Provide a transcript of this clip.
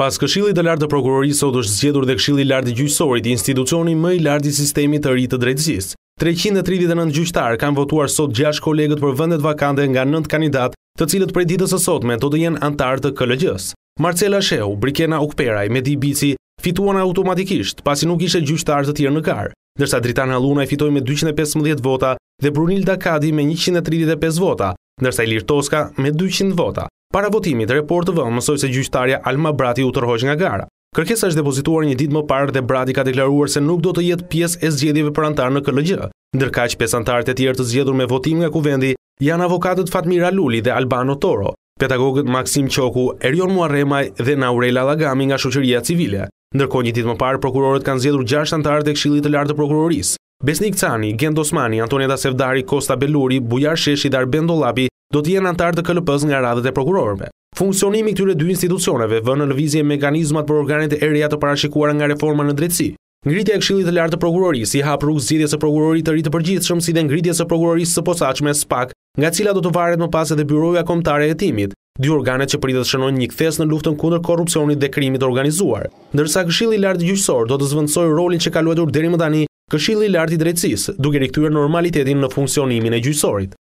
Pas këshillit të lartë të prokurorisë sot është zgjedhur dhe këshilli i lartë gjyqësor i institucioni më i lartë i sistemit të ri të drejtësisë. 339 gjyqtar kanë votuar sot 6 kolegët për vendet vakante nga 9 kandidat, të cilët prej ditës së sotme do të jenë antar të KLG-s. Marcela Sheu, Brikena Ukperaj, Medi Bici fituan automatikisht, pasi nuk ishte gjyqtar të tjerë në kar, ndërsa Dritana Luna fitoi me 215 vota dhe Brunilda Kadi me 135 vota, ndërsa Ilir Toska me 200 vota. Para votimit, report të vëmë mësoj se gjyqtarja Alma Brati u tërhojsh nga gara. Kërkesa është depozituar një dit më parë dhe Brati ka deklaruar se nuk do të jetë pjesë e zgjedhjeve për antarë në këllëgjë. Ndërka që pjesë antarët e tjerë të zgjedhur me votim nga kuvendi janë avokatët Fatmir Aluli dhe Albano Toro, pedagogët Maksim Qoku, Erion Muaremaj dhe Naurela Lagami nga Shoqëria Civile. Ndërko një dit më parë, prokurorët kanë zgjedhur 6 antarët e kshilit të lartë të prokurorisë. Besnik Cani, Gend Osmani, Antonieta Sevdari, Kosta Beluri, Bujar Sheshi dhe Arben Dollapi do të jenë antarë të KLP-s nga radhët e prokurorëve. Funksionimi i këtyre dy institucioneve vën në lëvizje mekanizmat për organet e reja të parashikuara nga reforma në drejtësi. Ngritja e Këshillit të Lartë të Prokurorisë i hap rrugë zgjidhjes së prokurorit të ri të përgjithshëm si dhe ngritjes së prokurorisë së posaçme SPAK, nga cila do të varet më pas edhe Byroja Kombëtare e Hetimit, dy organet që pritet të shënojnë një kthesë në luftën kundër korrupsionit dhe krimit të organizuar. Ndërsa Këshilli i Lartë Gjyqësor do të zvendësojë rolin që ka luajtur deri më tani Këshilli i Lartë i Drejtësisë, duke rikthyer normalitetin në funksionimin e gjyqësorit.